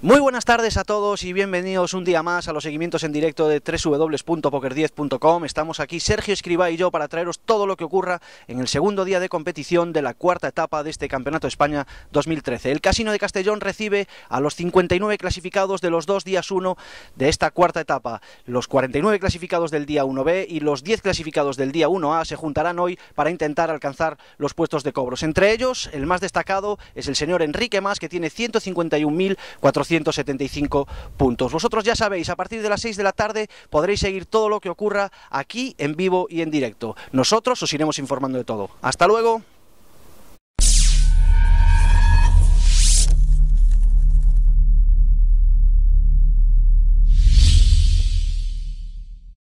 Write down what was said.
Muy buenas tardes a todos y bienvenidos un día más a los seguimientos en directo de www.poker10.com. Estamos aquí Sergio Escribá y yo para traeros todo lo que ocurra en el segundo día de competición de la cuarta etapa de este Campeonato España 2013. El Casino de Castellón recibe a los 59 clasificados de los dos días 1 de esta cuarta etapa. Los 49 clasificados del día 1B y los 10 clasificados del día 1A se juntarán hoy para intentar alcanzar los puestos de cobros. Entre ellos, el más destacado es el señor Enrique Más, que tiene 151.400 175 puntos. Vosotros ya sabéis, a partir de las 6 de la tarde podréis seguir todo lo que ocurra aquí en vivo y en directo. Nosotros os iremos informando de todo. Hasta luego.